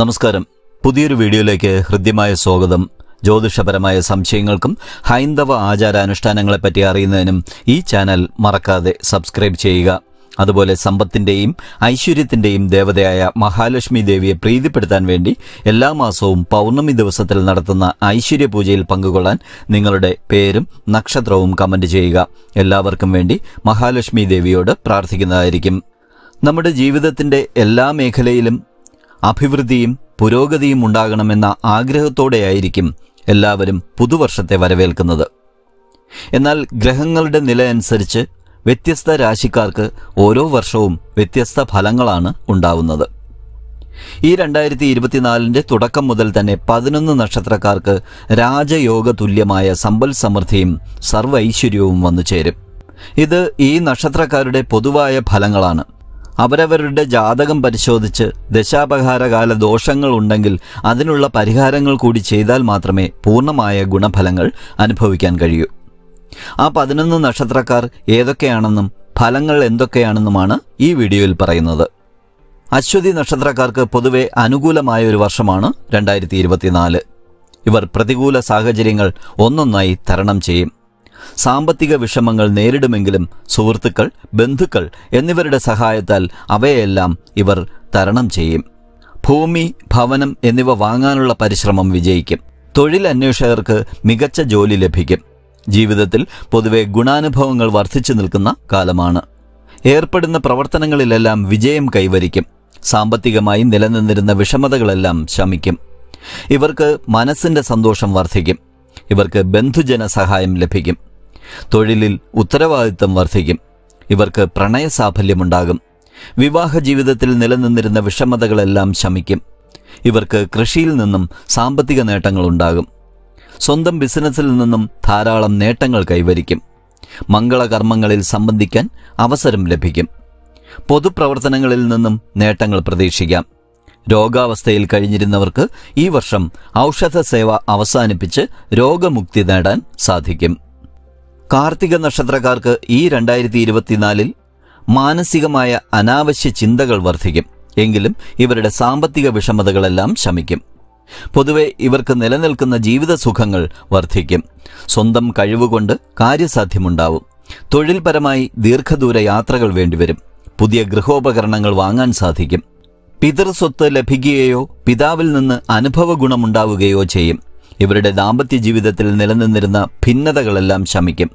നമസ്കാരം പുതിയൊരു വീഡിയോയിലേക്ക് ഹൃദ്യമായ സ്വാഗതം ജ്യോതിഷപരമായ സംശയങ്ങൾക്കും ഹൈന്ദവ ആചാരാനുഷ്ഠാനങ്ങളെപ്പറ്റി അറിയുന്നതിനും ഈ ചാനൽ മറക്കാതെ സബ്സ്ക്രൈബ് ചെയ്യുക അതുപോലെ സമ്പത്തിൻ്റെയും ഐശ്വര്യത്തിൻ്റെയും ദേവതയായ മഹാലക്ഷ്മി ദേവിയെ പ്രീതിപ്പെടുത്താൻ വേണ്ടി എല്ലാ മാസവും പൗർണമി ദിവസത്തിൽ നടത്തുന്ന ഐശ്വര്യ പൂജയിൽ പങ്കുകൊള്ളാൻ നിങ്ങളുടെ പേരും നക്ഷത്രവും കമൻ്റ് ചെയ്യുക എല്ലാവർക്കും വേണ്ടി മഹാലക്ഷ്മി ദേവിയോട് പ്രാർത്ഥിക്കുന്നതായിരിക്കും നമ്മുടെ ജീവിതത്തിൻ്റെ എല്ലാ മേഖലയിലും അഭിവൃദ്ധിയും പുരോഗതിയും ഉണ്ടാകണമെന്ന ആഗ്രഹത്തോടെയായിരിക്കും എല്ലാവരും പുതുവർഷത്തെ വരവേൽക്കുന്നത് എന്നാൽ ഗ്രഹങ്ങളുടെ നില അനുസരിച്ച് വ്യത്യസ്ത രാശിക്കാർക്ക് ഓരോ വർഷവും വ്യത്യസ്ത ഫലങ്ങളാണ് ഉണ്ടാവുന്നത് ഈ രണ്ടായിരത്തി ഇരുപത്തിനാലിൻ്റെ തുടക്കം മുതൽ തന്നെ പതിനൊന്ന് നക്ഷത്രക്കാർക്ക് രാജയോഗ തുല്യമായ സമ്പൽ സമൃദ്ധിയും സർവൈശ്വര്യവും വന്നു ചേരും ഇത് ഈ നക്ഷത്രക്കാരുടെ പൊതുവായ ഫലങ്ങളാണ് അവരവരുടെ ജാതകം പരിശോധിച്ച് ദശാപഹാരകാല ദോഷങ്ങൾ ഉണ്ടെങ്കിൽ അതിനുള്ള പരിഹാരങ്ങൾ കൂടി ചെയ്താൽ മാത്രമേ പൂർണ്ണമായ ഗുണഫലങ്ങൾ അനുഭവിക്കാൻ കഴിയൂ ആ പതിനൊന്ന് നക്ഷത്രക്കാർ ഏതൊക്കെയാണെന്നും ഫലങ്ങൾ എന്തൊക്കെയാണെന്നുമാണ് ഈ വീഡിയോയിൽ പറയുന്നത് അശ്വതി നക്ഷത്രക്കാർക്ക് പൊതുവെ അനുകൂലമായ ഒരു വർഷമാണ് രണ്ടായിരത്തി ഇവർ പ്രതികൂല സാഹചര്യങ്ങൾ ഒന്നൊന്നായി തരണം ചെയ്യും സാമ്പത്തിക വിഷമങ്ങൾ നേരിടുമെങ്കിലും സുഹൃത്തുക്കൾ ബന്ധുക്കൾ എന്നിവരുടെ സഹായത്താൽ അവയെല്ലാം ഇവർ തരണം ചെയ്യും ഭൂമി ഭവനം എന്നിവ വാങ്ങാനുള്ള പരിശ്രമം വിജയിക്കും തൊഴിൽ അന്വേഷകർക്ക് മികച്ച ജോലി ലഭിക്കും ജീവിതത്തിൽ പൊതുവെ ഗുണാനുഭവങ്ങൾ വർദ്ധിച്ചു നിൽക്കുന്ന കാലമാണ് ഏർപ്പെടുന്ന പ്രവർത്തനങ്ങളിലെല്ലാം വിജയം കൈവരിക്കും സാമ്പത്തികമായി നിലനിന്നിരുന്ന വിഷമതകളെല്ലാം ശമിക്കും ഇവർക്ക് മനസ്സിൻ്റെ സന്തോഷം വർദ്ധിക്കും ഇവർക്ക് ബന്ധുജന സഹായം ലഭിക്കും തൊഴിലിൽ ഉത്തരവാദിത്തം വർദ്ധിക്കും ഇവർക്ക് പ്രണയസാഫല്യമുണ്ടാകും വിവാഹ ജീവിതത്തിൽ നിലനിന്നിരുന്ന വിഷമതകളെല്ലാം ശമിക്കും ഇവർക്ക് കൃഷിയിൽ നിന്നും സാമ്പത്തിക നേട്ടങ്ങളുണ്ടാകും സ്വന്തം ബിസിനസ്സിൽ നിന്നും ധാരാളം നേട്ടങ്ങൾ കൈവരിക്കും മംഗളകർമ്മങ്ങളിൽ സംബന്ധിക്കാൻ അവസരം ലഭിക്കും പൊതുപ്രവർത്തനങ്ങളിൽ നിന്നും നേട്ടങ്ങൾ പ്രതീക്ഷിക്കാം രോഗാവസ്ഥയിൽ കഴിഞ്ഞിരുന്നവർക്ക് ഈ വർഷം ഔഷധ സേവ അവസാനിപ്പിച്ച് രോഗമുക്തി നേടാൻ സാധിക്കും കാർത്തിക നക്ഷത്രക്കാർക്ക് ഈ രണ്ടായിരത്തി ഇരുപത്തിനാലിൽ മാനസികമായ അനാവശ്യ ചിന്തകൾ വർദ്ധിക്കും എങ്കിലും ഇവരുടെ സാമ്പത്തിക വിഷമതകളെല്ലാം ശമിക്കും പൊതുവെ ഇവർക്ക് നിലനിൽക്കുന്ന ജീവിത സുഖങ്ങൾ വർദ്ധിക്കും സ്വന്തം കഴിവുകൊണ്ട് കാര്യസാധ്യമുണ്ടാവും തൊഴിൽപരമായി ദീർഘദൂര യാത്രകൾ വേണ്ടിവരും പുതിയ ഗൃഹോപകരണങ്ങൾ വാങ്ങാൻ സാധിക്കും പിതൃസ്വത്ത് ലഭിക്കുകയോ പിതാവിൽ നിന്ന് അനുഭവ ഗുണമുണ്ടാവുകയോ ചെയ്യും ഇവരുടെ ദാമ്പത്യ ജീവിതത്തിൽ നിലനിന്നിരുന്ന ഭിന്നതകളെല്ലാം ശമിക്കും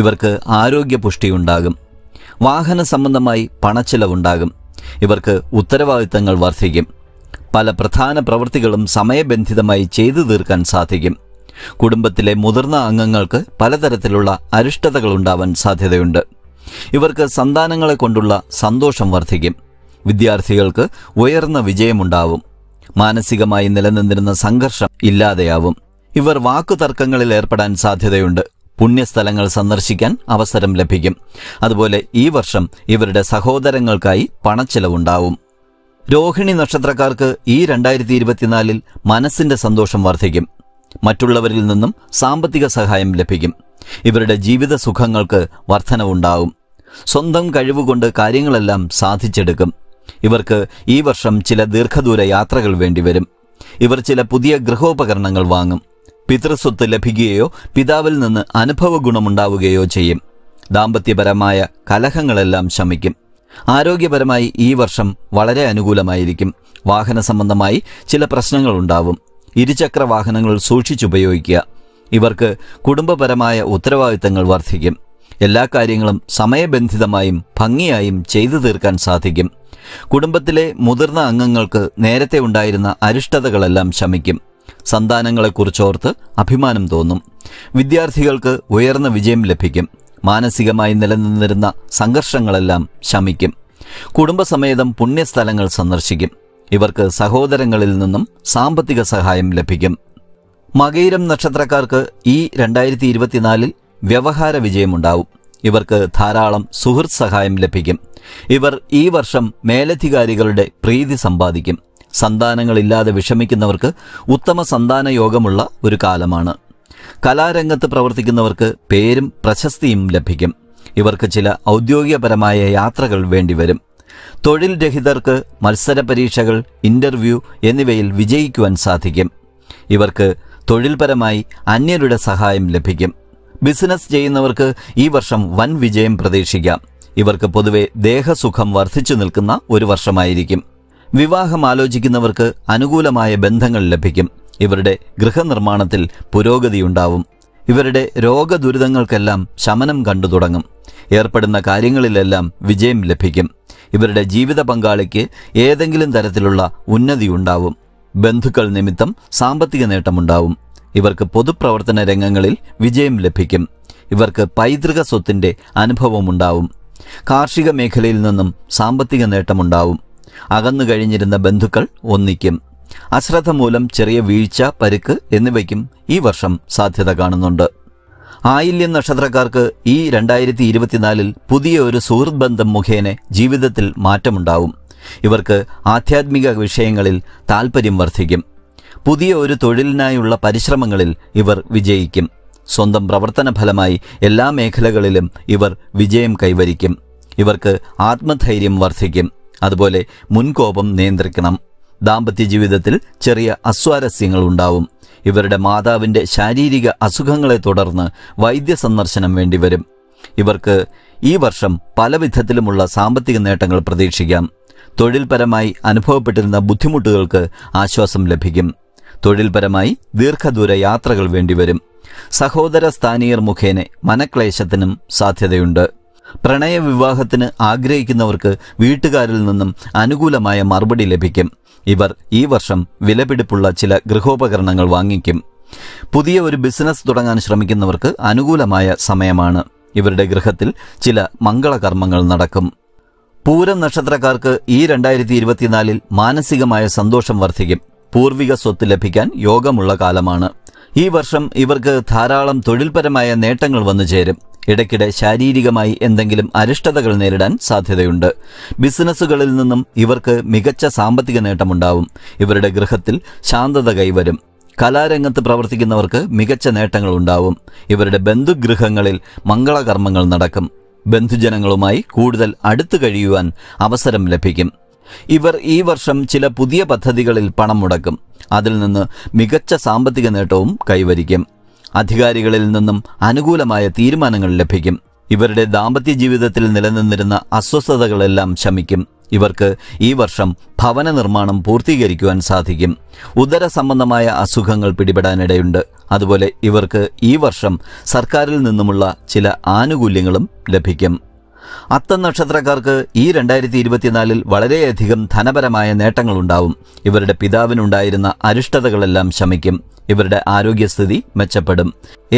ഇവർക്ക് ആരോഗ്യപുഷ്ടിയുണ്ടാകും വാഹന സംബന്ധമായി പണച്ചിലവുണ്ടാകും ഇവർക്ക് ഉത്തരവാദിത്തങ്ങൾ വർദ്ധിക്കും പല പ്രധാന പ്രവൃത്തികളും സമയബന്ധിതമായി ചെയ്തു തീർക്കാൻ സാധിക്കും കുടുംബത്തിലെ മുതിർന്ന അംഗങ്ങൾക്ക് പലതരത്തിലുള്ള അരിഷ്ടതകൾ ഉണ്ടാവാൻ സാധ്യതയുണ്ട് ഇവർക്ക് സന്താനങ്ങളെ കൊണ്ടുള്ള സന്തോഷം വർദ്ധിക്കും വിദ്യാർത്ഥികൾക്ക് ഉയർന്ന വിജയമുണ്ടാവും മാനസികമായി നിലനിന്നിരുന്ന സംഘർഷം ഇല്ലാതെയാവും ഇവർ വാക്കുതർക്കങ്ങളിൽ ഏർപ്പെടാൻ സാധ്യതയുണ്ട് പുണ്യസ്ഥലങ്ങൾ സന്ദർശിക്കാൻ അവസരം ലഭിക്കും അതുപോലെ ഈ വർഷം ഇവരുടെ സഹോദരങ്ങൾക്കായി പണച്ചെലവുണ്ടാവും രോഹിണി നക്ഷത്രക്കാർക്ക് ഈ രണ്ടായിരത്തി ഇരുപത്തിനാലിൽ മനസ്സിന്റെ സന്തോഷം വർദ്ധിക്കും മറ്റുള്ളവരിൽ നിന്നും സാമ്പത്തിക സഹായം ലഭിക്കും ഇവരുടെ ജീവിത സുഖങ്ങൾക്ക് വർധനവുണ്ടാവും സ്വന്തം കഴിവുകൊണ്ട് കാര്യങ്ങളെല്ലാം സാധിച്ചെടുക്കും ഇവർക്ക് ഈ വർഷം ചില ദീർഘദൂര യാത്രകൾ വേണ്ടിവരും ഇവർ ചില പുതിയ ഗൃഹോപകരണങ്ങൾ വാങ്ങും പിതൃസ്വത്ത് ലഭിക്കുകയോ പിതാവിൽ നിന്ന് അനുഭവ ഗുണമുണ്ടാവുകയോ ചെയ്യും ദാമ്പത്യപരമായ കലഹങ്ങളെല്ലാം ശമിക്കും ആരോഗ്യപരമായി ഈ വർഷം വളരെ അനുകൂലമായിരിക്കും വാഹന സംബന്ധമായി ചില പ്രശ്നങ്ങളുണ്ടാവും ഇരുചക്ര വാഹനങ്ങൾ സൂക്ഷിച്ചുപയോഗിക്കുക ഇവർക്ക് കുടുംബപരമായ ഉത്തരവാദിത്തങ്ങൾ വർദ്ധിക്കും എല്ലാ കാര്യങ്ങളും സമയബന്ധിതമായും ഭംഗിയായും ചെയ്തു തീർക്കാൻ സാധിക്കും കുടുംബത്തിലെ മുതിർന്ന അംഗങ്ങൾക്ക് നേരത്തെ ഉണ്ടായിരുന്ന അരിഷ്ടതകളെല്ലാം ശമിക്കും സന്താനങ്ങളെക്കുറിച്ചോർത്ത് അഭിമാനം തോന്നും വിദ്യാർത്ഥികൾക്ക് ഉയർന്ന വിജയം ലഭിക്കും മാനസികമായി നിലനിന്നിരുന്ന സംഘർഷങ്ങളെല്ലാം ശമിക്കും കുടുംബസമേതം പുണ്യസ്ഥലങ്ങൾ സന്ദർശിക്കും ഇവർക്ക് സഹോദരങ്ങളിൽ നിന്നും സാമ്പത്തിക സഹായം ലഭിക്കും മകയിരം നക്ഷത്രക്കാർക്ക് ഈ രണ്ടായിരത്തി ഇരുപത്തിനാലിൽ വ്യവഹാര വിജയമുണ്ടാവും ഇവർക്ക് ധാരാളം സുഹൃത്ത് സഹായം ലഭിക്കും ഇവർ ഈ വർഷം മേലധികാരികളുടെ പ്രീതി സമ്പാദിക്കും സന്താനങ്ങളില്ലാതെ വിഷമിക്കുന്നവർക്ക് ഉത്തമ സന്താന യോഗമുള്ള ഒരു കാലമാണ് കലാരംഗത്ത് പ്രവർത്തിക്കുന്നവർക്ക് പേരും പ്രശസ്തിയും ലഭിക്കും ഇവർക്ക് ചില ഔദ്യോഗികപരമായ യാത്രകൾ വേണ്ടിവരും തൊഴിൽ രഹിതർക്ക് മത്സര പരീക്ഷകൾ ഇന്റർവ്യൂ എന്നിവയിൽ വിജയിക്കുവാൻ സാധിക്കും ഇവർക്ക് തൊഴിൽപരമായി അന്യരുടെ സഹായം ലഭിക്കും ബിസിനസ് ചെയ്യുന്നവർക്ക് ഈ വർഷം വൻ വിജയം പ്രതീക്ഷിക്കാം ഇവർക്ക് പൊതുവെ ദേഹസുഖം വർദ്ധിച്ചു നിൽക്കുന്ന ഒരു വർഷമായിരിക്കും വിവാഹം ആലോചിക്കുന്നവർക്ക് അനുകൂലമായ ബന്ധങ്ങൾ ലഭിക്കും ഇവരുടെ ഗൃഹനിർമ്മാണത്തിൽ പുരോഗതിയുണ്ടാവും ഇവരുടെ രോഗദുരിതങ്ങൾക്കെല്ലാം ശമനം കണ്ടു തുടങ്ങും ഏർപ്പെടുന്ന കാര്യങ്ങളിലെല്ലാം വിജയം ലഭിക്കും ഇവരുടെ ജീവിത പങ്കാളിക്ക് ഏതെങ്കിലും തരത്തിലുള്ള ഉന്നതിയുണ്ടാവും ബന്ധുക്കൾ നിമിത്തം സാമ്പത്തിക നേട്ടമുണ്ടാവും ഇവർക്ക് പൊതുപ്രവർത്തന രംഗങ്ങളിൽ വിജയം ലഭിക്കും ഇവർക്ക് പൈതൃക സ്വത്തിൻ്റെ അനുഭവമുണ്ടാവും കാർഷിക മേഖലയിൽ നിന്നും സാമ്പത്തിക നേട്ടമുണ്ടാവും അകന്നു കഴിഞ്ഞിരുന്ന ബന്ധുക്കൾ ഒന്നിക്കും അശ്രദ്ധ മൂലം ചെറിയ വീഴ്ച പരുക്ക് എന്നിവയ്ക്കും ഈ വർഷം സാധ്യത കാണുന്നുണ്ട് ആയില്യം നക്ഷത്രക്കാർക്ക് ഈ രണ്ടായിരത്തി ഇരുപത്തിനാലിൽ പുതിയ ഒരു സുഹൃത് ബന്ധം മുഖേന ജീവിതത്തിൽ മാറ്റമുണ്ടാവും ഇവർക്ക് ആധ്യാത്മിക വിഷയങ്ങളിൽ താൽപ്പര്യം വർദ്ധിക്കും പുതിയ ഒരു തൊഴിലിനായുള്ള പരിശ്രമങ്ങളിൽ ഇവർ വിജയിക്കും സ്വന്തം പ്രവർത്തന ഫലമായി എല്ലാ മേഖലകളിലും ഇവർ വിജയം കൈവരിക്കും ഇവർക്ക് ആത്മധൈര്യം വർദ്ധിക്കും അതുപോലെ മുൻകോപം നിയന്ത്രിക്കണം ദാമ്പത്യ ജീവിതത്തിൽ ചെറിയ അസ്വാരസ്യങ്ങൾ ഉണ്ടാവും ഇവരുടെ മാതാവിൻ്റെ ശാരീരിക അസുഖങ്ങളെ തുടർന്ന് വൈദ്യസന്ദർശനം വേണ്ടിവരും ഇവർക്ക് ഈ വർഷം പല വിധത്തിലുമുള്ള സാമ്പത്തിക നേട്ടങ്ങൾ പ്രതീക്ഷിക്കാം തൊഴിൽപരമായി അനുഭവപ്പെട്ടിരുന്ന ബുദ്ധിമുട്ടുകൾക്ക് ആശ്വാസം ലഭിക്കും തൊഴിൽപരമായി ദീർഘദൂര യാത്രകൾ വേണ്ടിവരും സഹോദര സ്ഥാനീയർ മുഖേന മനക്ലേശത്തിനും സാധ്യതയുണ്ട് പ്രണയവിവാഹത്തിന് ആഗ്രഹിക്കുന്നവർക്ക് വീട്ടുകാരിൽ നിന്നും അനുകൂലമായ മറുപടി ലഭിക്കും ഇവർ ഈ വർഷം വിലപിടിപ്പുള്ള ചില ഗൃഹോപകരണങ്ങൾ വാങ്ങിക്കും പുതിയ ഒരു ബിസിനസ് തുടങ്ങാൻ ശ്രമിക്കുന്നവർക്ക് അനുകൂലമായ സമയമാണ് ഇവരുടെ ഗൃഹത്തിൽ ചില മംഗളകർമ്മങ്ങൾ നടക്കും പൂരം നക്ഷത്രക്കാർക്ക് ഈ രണ്ടായിരത്തി ഇരുപത്തിനാലിൽ മാനസികമായ സന്തോഷം വർദ്ധിക്കും പൂർവിക സ്വത്ത് ലഭിക്കാൻ യോഗമുള്ള കാലമാണ് ഈ വർഷം ഇവർക്ക് ധാരാളം തൊഴിൽപരമായ നേട്ടങ്ങൾ വന്നു ചേരും ഇടയ്ക്കിടെ ശാരീരികമായി എന്തെങ്കിലും അരിഷ്ടതകൾ നേരിടാൻ സാധ്യതയുണ്ട് ബിസിനസ്സുകളിൽ നിന്നും ഇവർക്ക് മികച്ച സാമ്പത്തിക നേട്ടമുണ്ടാവും ഇവരുടെ ഗൃഹത്തിൽ ശാന്തത കൈവരും കലാരംഗത്ത് പ്രവർത്തിക്കുന്നവർക്ക് മികച്ച നേട്ടങ്ങൾ ഉണ്ടാവും ഇവരുടെ ബന്ധുഗൃഹങ്ങളിൽ മംഗളകർമ്മങ്ങൾ നടക്കും ബന്ധുജനങ്ങളുമായി കൂടുതൽ അടുത്തു കഴിയുവാൻ അവസരം ലഭിക്കും ഇവർ ഈ വർഷം ചില പുതിയ പദ്ധതികളിൽ പണം മുടക്കും അതിൽ നിന്ന് മികച്ച സാമ്പത്തിക നേട്ടവും കൈവരിക്കും അധികാരികളിൽ നിന്നും അനുകൂലമായ തീരുമാനങ്ങൾ ലഭിക്കും ഇവരുടെ ദാമ്പത്യ ജീവിതത്തിൽ നിലനിന്നിരുന്ന അസ്വസ്ഥതകളെല്ലാം ശമിക്കും ഇവർക്ക് ഈ വർഷം ഭവന നിർമ്മാണം പൂർത്തീകരിക്കുവാൻ സാധിക്കും ഉദര സംബന്ധമായ അസുഖങ്ങൾ പിടിപെടാനിടയുണ്ട് അതുപോലെ ഇവർക്ക് ഈ വർഷം സർക്കാരിൽ നിന്നുമുള്ള ചില ആനുകൂല്യങ്ങളും ലഭിക്കും അത്തം നക്ഷത്രക്കാർക്ക് ഈ രണ്ടായിരത്തി ഇരുപത്തിനാലിൽ വളരെയധികം ധനപരമായ നേട്ടങ്ങൾ ഉണ്ടാവും ഇവരുടെ പിതാവിനുണ്ടായിരുന്ന അരിഷ്ടതകളെല്ലാം ശമിക്കും ഇവരുടെ ആരോഗ്യസ്ഥിതി മെച്ചപ്പെടും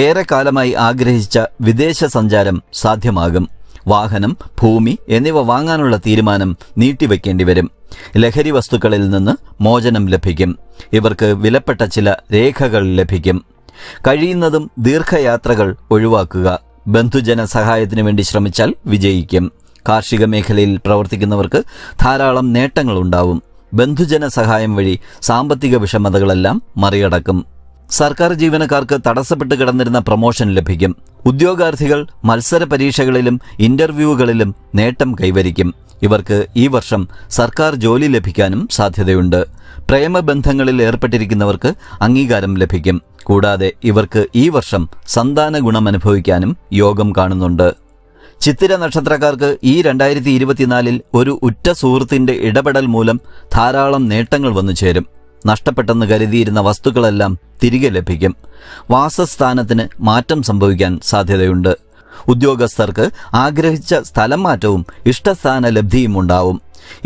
ഏറെ കാലമായി ആഗ്രഹിച്ച വിദേശ സഞ്ചാരം സാധ്യമാകും വാഹനം ഭൂമി എന്നിവ വാങ്ങാനുള്ള തീരുമാനം നീട്ടിവെക്കേണ്ടി വരും ലഹരി വസ്തുക്കളിൽ നിന്ന് മോചനം ലഭിക്കും ഇവർക്ക് വിലപ്പെട്ട ചില രേഖകൾ ലഭിക്കും കഴിയുന്നതും ദീർഘയാത്രകൾ ഒഴിവാക്കുക ബന്ധുജന സഹായത്തിനു വേണ്ടി ശ്രമിച്ചാൽ വിജയിക്കും കാർഷിക മേഖലയിൽ പ്രവർത്തിക്കുന്നവർക്ക് ധാരാളം നേട്ടങ്ങൾ ഉണ്ടാവും ബന്ധുജന സഹായം വഴി സാമ്പത്തിക വിഷമതകളെല്ലാം മറികടക്കും സർക്കാർ ജീവനക്കാർക്ക് തടസ്സപ്പെട്ട് കിടന്നിരുന്ന പ്രൊമോഷൻ ലഭിക്കും ഉദ്യോഗാർത്ഥികൾ മത്സര പരീക്ഷകളിലും ഇന്റർവ്യൂകളിലും നേട്ടം കൈവരിക്കും ഇവർക്ക് ഈ വർഷം സർക്കാർ ജോലി ലഭിക്കാനും സാധ്യതയുണ്ട് പ്രേമബന്ധങ്ങളിൽ ഏർപ്പെട്ടിരിക്കുന്നവർക്ക് അംഗീകാരം ലഭിക്കും കൂടാതെ ഇവർക്ക് ഈ വർഷം സന്താന ഗുണം അനുഭവിക്കാനും യോഗം കാണുന്നുണ്ട് ചിത്തിര നക്ഷത്രക്കാർക്ക് ഈ രണ്ടായിരത്തി ഇരുപത്തിനാലിൽ ഒരു ഉറ്റ സുഹൃത്തിന്റെ ഇടപെടൽ മൂലം ധാരാളം നേട്ടങ്ങൾ വന്നു ചേരും നഷ്ടപ്പെട്ടെന്ന് കരുതിയിരുന്ന വസ്തുക്കളെല്ലാം തിരികെ ലഭിക്കും വാസസ്ഥാനത്തിന് മാറ്റം സംഭവിക്കാൻ സാധ്യതയുണ്ട് ഉദ്യോഗസ്ഥർക്ക് ആഗ്രഹിച്ച സ്ഥലം മാറ്റവും ഇഷ്ടസ്ഥാന ലബ്ധിയും ഉണ്ടാവും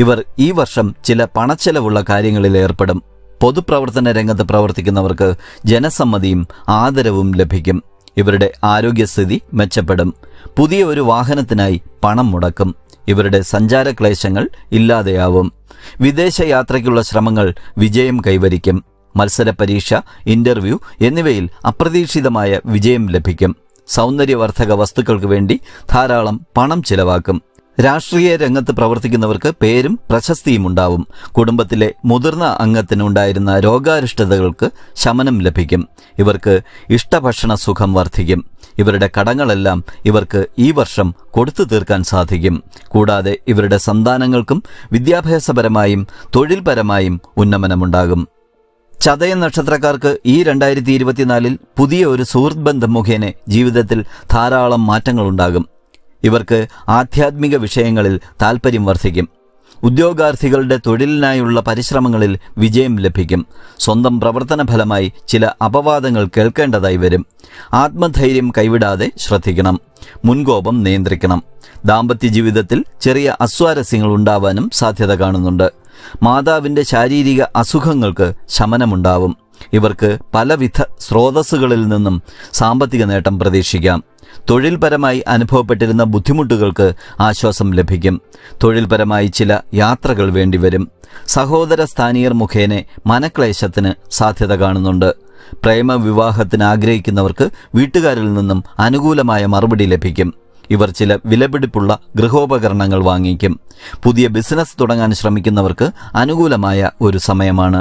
ഇവർ ഈ വർഷം ചില പണച്ചെലവുള്ള കാര്യങ്ങളിൽ ഏർപ്പെടും പൊതുപ്രവർത്തന രംഗത്ത് പ്രവർത്തിക്കുന്നവർക്ക് ജനസമ്മതിയും ആദരവും ലഭിക്കും ഇവരുടെ ആരോഗ്യസ്ഥിതി മെച്ചപ്പെടും പുതിയ ഒരു വാഹനത്തിനായി പണം മുടക്കും ഇവരുടെ സഞ്ചാരക്ലേശങ്ങൾ ഇല്ലാതെയാവും യാത്രയ്ക്കുള്ള ശ്രമങ്ങൾ വിജയം കൈവരിക്കും മത്സര പരീക്ഷ ഇന്റർവ്യൂ എന്നിവയിൽ അപ്രതീക്ഷിതമായ വിജയം ലഭിക്കും സൗന്ദര്യവർദ്ധക വസ്തുക്കൾക്ക് വേണ്ടി ധാരാളം പണം ചിലവാക്കും രാഷ്ട്രീയ രംഗത്ത് പ്രവർത്തിക്കുന്നവർക്ക് പേരും പ്രശസ്തിയും ഉണ്ടാവും കുടുംബത്തിലെ മുതിർന്ന അംഗത്തിനുണ്ടായിരുന്ന രോഗാരിഷ്ടതകൾക്ക് ശമനം ലഭിക്കും ഇവർക്ക് ഇഷ്ടഭക്ഷണ സുഖം വർദ്ധിക്കും ഇവരുടെ കടങ്ങളെല്ലാം ഇവർക്ക് ഈ വർഷം കൊടുത്തു തീർക്കാൻ സാധിക്കും കൂടാതെ ഇവരുടെ സന്താനങ്ങൾക്കും വിദ്യാഭ്യാസപരമായും തൊഴിൽപരമായും ഉന്നമനമുണ്ടാകും ചതയ നക്ഷത്രക്കാർക്ക് ഈ രണ്ടായിരത്തി ഇരുപത്തിനാലിൽ പുതിയ ഒരു സുഹൃത്ബന്ധം മുഖേന ജീവിതത്തിൽ ധാരാളം മാറ്റങ്ങളുണ്ടാകും ഇവർക്ക് ആധ്യാത്മിക വിഷയങ്ങളിൽ താൽപ്പര്യം വർദ്ധിക്കും ഉദ്യോഗാർത്ഥികളുടെ തൊഴിലിനായുള്ള പരിശ്രമങ്ങളിൽ വിജയം ലഭിക്കും സ്വന്തം പ്രവർത്തന ഫലമായി ചില അപവാദങ്ങൾ കേൾക്കേണ്ടതായി വരും ആത്മധൈര്യം കൈവിടാതെ ശ്രദ്ധിക്കണം മുൻകോപം നിയന്ത്രിക്കണം ദാമ്പത്യ ജീവിതത്തിൽ ചെറിയ അസ്വാരസ്യങ്ങൾ ഉണ്ടാവാനും സാധ്യത കാണുന്നുണ്ട് മാതാവിൻ്റെ ശാരീരിക അസുഖങ്ങൾക്ക് ശമനമുണ്ടാവും ഇവർക്ക് പലവിധ സ്രോതസ്സുകളിൽ നിന്നും സാമ്പത്തിക നേട്ടം പ്രതീക്ഷിക്കാം തൊഴിൽപരമായി അനുഭവപ്പെട്ടിരുന്ന ബുദ്ധിമുട്ടുകൾക്ക് ആശ്വാസം ലഭിക്കും തൊഴിൽപരമായി ചില യാത്രകൾ വേണ്ടിവരും സഹോദര സ്ഥാനീയർ മുഖേന മനക്ലേശത്തിന് സാധ്യത കാണുന്നുണ്ട് പ്രേമവിവാഹത്തിന് ആഗ്രഹിക്കുന്നവർക്ക് വീട്ടുകാരിൽ നിന്നും അനുകൂലമായ മറുപടി ലഭിക്കും ഇവർ ചില വിലപിടിപ്പുള്ള ഗൃഹോപകരണങ്ങൾ വാങ്ങിക്കും പുതിയ ബിസിനസ് തുടങ്ങാൻ ശ്രമിക്കുന്നവർക്ക് അനുകൂലമായ ഒരു സമയമാണ്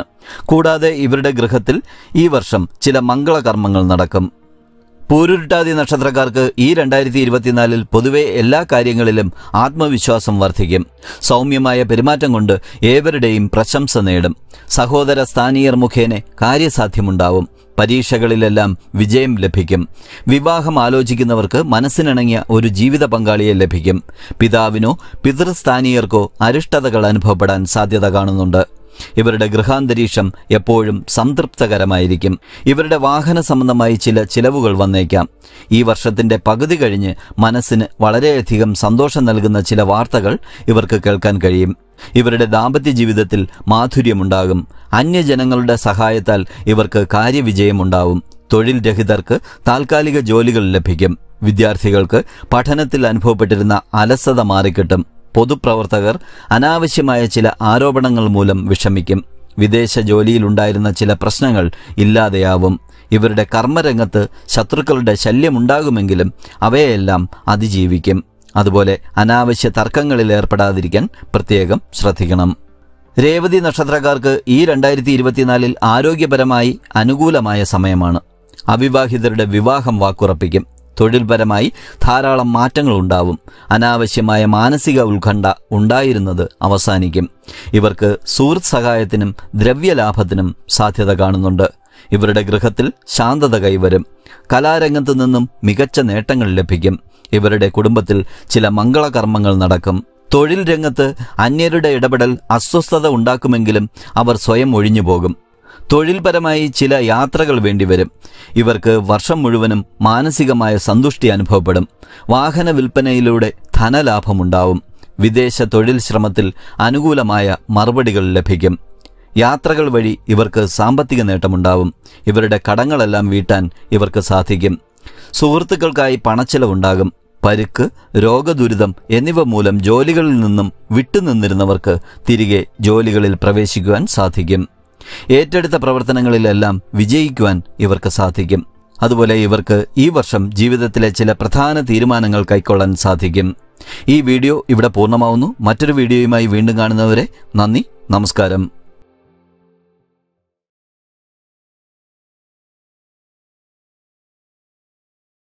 കൂടാതെ ഇവരുടെ ഗൃഹത്തിൽ ഈ വർഷം ചില മംഗളകർമ്മങ്ങൾ നടക്കും പൂരുരുട്ടാതി നക്ഷത്രക്കാർക്ക് ഈ രണ്ടായിരത്തി ഇരുപത്തിനാലിൽ പൊതുവെ എല്ലാ കാര്യങ്ങളിലും ആത്മവിശ്വാസം വർദ്ധിക്കും സൗമ്യമായ പെരുമാറ്റം കൊണ്ട് ഏവരുടെയും പ്രശംസ നേടും സഹോദര സ്ഥാനീയർ മുഖേന കാര്യസാധ്യമുണ്ടാവും പരീക്ഷകളിലെല്ലാം വിജയം ലഭിക്കും വിവാഹം ആലോചിക്കുന്നവർക്ക് മനസ്സിനിണങ്ങിയ ഒരു ജീവിത പങ്കാളിയെ ലഭിക്കും പിതാവിനോ പിതൃസ്ഥാനീയർക്കോ അരിഷ്ടതകൾ അനുഭവപ്പെടാൻ സാധ്യത കാണുന്നുണ്ട് ഇവരുടെ ഗൃഹാന്തരീക്ഷം എപ്പോഴും സംതൃപ്തകരമായിരിക്കും ഇവരുടെ വാഹന സംബന്ധമായി ചില ചിലവുകൾ വന്നേക്കാം ഈ വർഷത്തിന്റെ പകുതി കഴിഞ്ഞ് മനസ്സിന് വളരെയധികം സന്തോഷം നൽകുന്ന ചില വാർത്തകൾ ഇവർക്ക് കേൾക്കാൻ കഴിയും ഇവരുടെ ദാമ്പത്യ ജീവിതത്തിൽ മാധുര്യമുണ്ടാകും അന്യജനങ്ങളുടെ സഹായത്താൽ ഇവർക്ക് കാര്യവിജയമുണ്ടാവും തൊഴിൽ രഹിതർക്ക് താൽക്കാലിക ജോലികൾ ലഭിക്കും വിദ്യാർത്ഥികൾക്ക് പഠനത്തിൽ അനുഭവപ്പെട്ടിരുന്ന അലസത മാറിക്കിട്ടും പൊതുപ്രവർത്തകർ അനാവശ്യമായ ചില ആരോപണങ്ങൾ മൂലം വിഷമിക്കും വിദേശ ജോലിയിലുണ്ടായിരുന്ന ചില പ്രശ്നങ്ങൾ ഇല്ലാതെയാവും ഇവരുടെ കർമ്മരംഗത്ത് ശത്രുക്കളുടെ ശല്യമുണ്ടാകുമെങ്കിലും അവയെല്ലാം അതിജീവിക്കും അതുപോലെ അനാവശ്യ തർക്കങ്ങളിൽ ഏർപ്പെടാതിരിക്കാൻ പ്രത്യേകം ശ്രദ്ധിക്കണം രേവതി നക്ഷത്രക്കാർക്ക് ഈ രണ്ടായിരത്തി ഇരുപത്തിനാലിൽ ആരോഗ്യപരമായി അനുകൂലമായ സമയമാണ് അവിവാഹിതരുടെ വിവാഹം വാക്കുറപ്പിക്കും തൊഴിൽപരമായി ധാരാളം മാറ്റങ്ങൾ ഉണ്ടാവും അനാവശ്യമായ മാനസിക ഉത്കണ്ഠ ഉണ്ടായിരുന്നത് അവസാനിക്കും ഇവർക്ക് സുഹൃത്ത് സഹായത്തിനും ദ്രവ്യലാഭത്തിനും സാധ്യത കാണുന്നുണ്ട് ഇവരുടെ ഗൃഹത്തിൽ ശാന്തത കൈവരും കലാരംഗത്തു നിന്നും മികച്ച നേട്ടങ്ങൾ ലഭിക്കും ഇവരുടെ കുടുംബത്തിൽ ചില മംഗളകർമ്മങ്ങൾ നടക്കും തൊഴിൽ രംഗത്ത് അന്യരുടെ ഇടപെടൽ അസ്വസ്ഥത ഉണ്ടാക്കുമെങ്കിലും അവർ സ്വയം ഒഴിഞ്ഞു പോകും തൊഴിൽപരമായി ചില യാത്രകൾ വേണ്ടിവരും ഇവർക്ക് വർഷം മുഴുവനും മാനസികമായ സന്തുഷ്ടി അനുഭവപ്പെടും വാഹന വിൽപ്പനയിലൂടെ ധനലാഭമുണ്ടാവും വിദേശ തൊഴിൽ ശ്രമത്തിൽ അനുകൂലമായ മറുപടികൾ ലഭിക്കും യാത്രകൾ വഴി ഇവർക്ക് സാമ്പത്തിക നേട്ടമുണ്ടാവും ഇവരുടെ കടങ്ങളെല്ലാം വീട്ടാൻ ഇവർക്ക് സാധിക്കും സുഹൃത്തുക്കൾക്കായി പണച്ചെലവുണ്ടാകും പരുക്ക് രോഗദുരിതം എന്നിവ മൂലം ജോലികളിൽ നിന്നും വിട്ടുനിന്നിരുന്നവർക്ക് തിരികെ ജോലികളിൽ പ്രവേശിക്കുവാൻ സാധിക്കും ഏറ്റെടുത്ത പ്രവർത്തനങ്ങളിലെല്ലാം വിജയിക്കുവാൻ ഇവർക്ക് സാധിക്കും അതുപോലെ ഇവർക്ക് ഈ വർഷം ജീവിതത്തിലെ ചില പ്രധാന തീരുമാനങ്ങൾ കൈക്കൊള്ളാൻ സാധിക്കും ഈ വീഡിയോ ഇവിടെ പൂർണ്ണമാവുന്നു മറ്റൊരു വീഡിയോയുമായി വീണ്ടും കാണുന്നവരെ നന്ദി നമസ്കാരം